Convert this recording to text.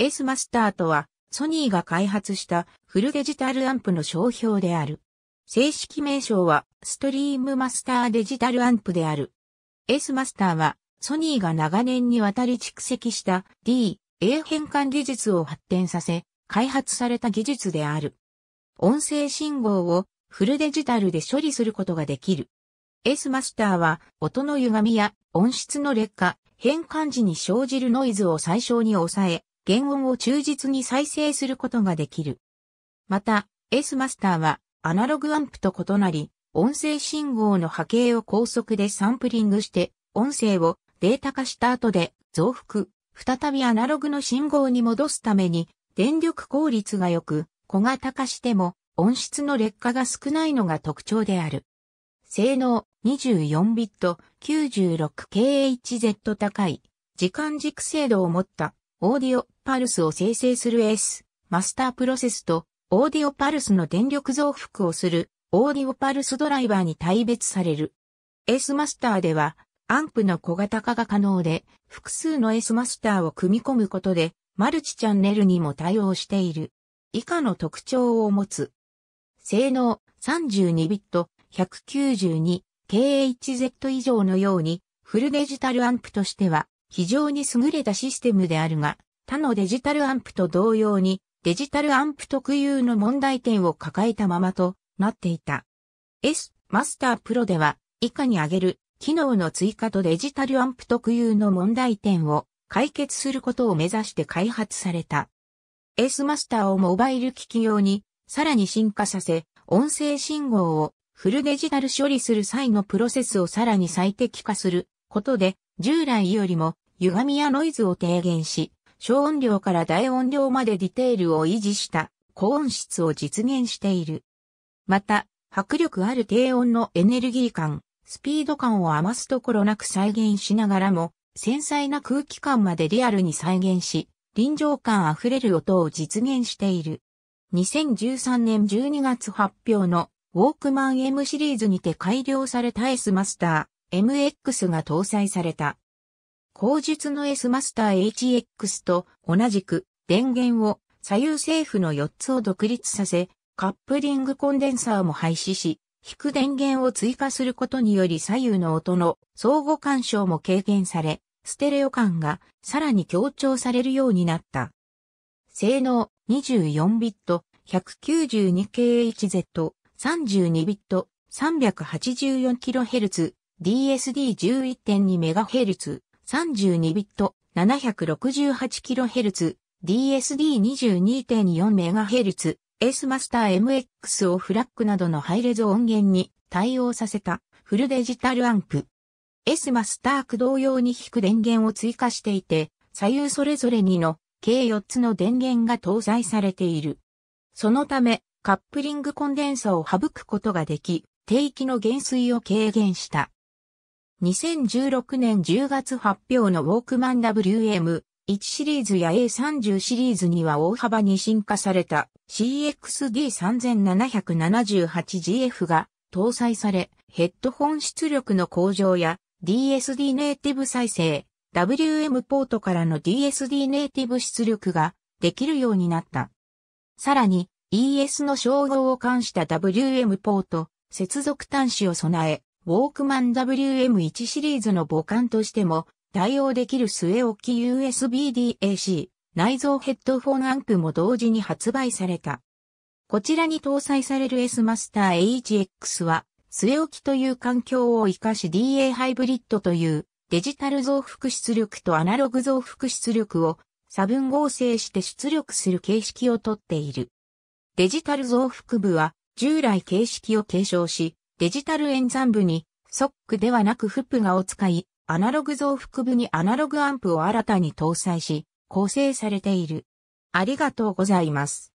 S マスターとは、ソニーが開発したフルデジタルアンプの商標である。正式名称は、ストリームマスターデジタルアンプである。S マスターは、ソニーが長年にわたり蓄積した D、A 変換技術を発展させ、開発された技術である。音声信号をフルデジタルで処理することができる。S マスターは、音の歪みや音質の劣化、変換時に生じるノイズを最小に抑え、原音を忠実に再生することができる。また、S マスターはアナログアンプと異なり、音声信号の波形を高速でサンプリングして、音声をデータ化した後で増幅、再びアナログの信号に戻すために、電力効率が良く、小型化しても音質の劣化が少ないのが特徴である。性能24ビット 96KHZ 高い時間軸精度を持ったオーディオパルスを生成する S マスタープロセスとオーディオパルスの電力増幅をするオーディオパルスドライバーに対別される。S マスターではアンプの小型化が可能で複数の S マスターを組み込むことでマルチチャンネルにも対応している。以下の特徴を持つ。性能32ビット 192KHZ 以上のようにフルデジタルアンプとしては非常に優れたシステムであるが、他のデジタルアンプと同様に、デジタルアンプ特有の問題点を抱えたままとなっていた。S マスタープロでは、以下に挙げる機能の追加とデジタルアンプ特有の問題点を解決することを目指して開発された。S マスターをモバイル機器用にさらに進化させ、音声信号をフルデジタル処理する際のプロセスをさらに最適化することで従来よりも歪みやノイズを低減し、小音量から大音量までディテールを維持した高音質を実現している。また、迫力ある低音のエネルギー感、スピード感を余すところなく再現しながらも、繊細な空気感までリアルに再現し、臨場感あふれる音を実現している。2013年12月発表のウォークマン M シリーズにて改良された S マスター。MX が搭載された。後述の S マスター HX と同じく電源を左右政府の4つを独立させ、カップリングコンデンサーも廃止し、引く電源を追加することにより左右の音の相互干渉も軽減され、ステレオ感がさらに強調されるようになった。性能24ビット 192kHz、32ビット 384kHz、DSD11.2MHz、32ビット、768kHz、DSD22.4MHz、S マスター MX をフラッグなどのハイレゾ音源に対応させたフルデジタルアンプ。S マスター駆動用に引く電源を追加していて、左右それぞれ2の計4つの電源が搭載されている。そのため、カップリングコンデンサを省くことができ、低域の減衰を軽減した。2016年10月発表のウォークマン WM1 シリーズや A30 シリーズには大幅に進化された CXD3778GF が搭載され、ヘッドホン出力の向上や DSD ネイティブ再生、WM ポートからの DSD ネイティブ出力ができるようになった。さらに ES の称号を冠した WM ポート、接続端子を備え、ウォークマン WM1 シリーズの母艦としても対応できる据え置き USB-DAC 内蔵ヘッドフォンアンプも同時に発売された。こちらに搭載される S マスター HX は据え置きという環境を活かし DA ハイブリッドというデジタル増幅出力とアナログ増幅出力を差分合成して出力する形式をとっている。デジタル増幅部は従来形式を継承し、デジタル演算部に、ソックではなくフップがを使い、アナログ増幅部にアナログアンプを新たに搭載し、構成されている。ありがとうございます。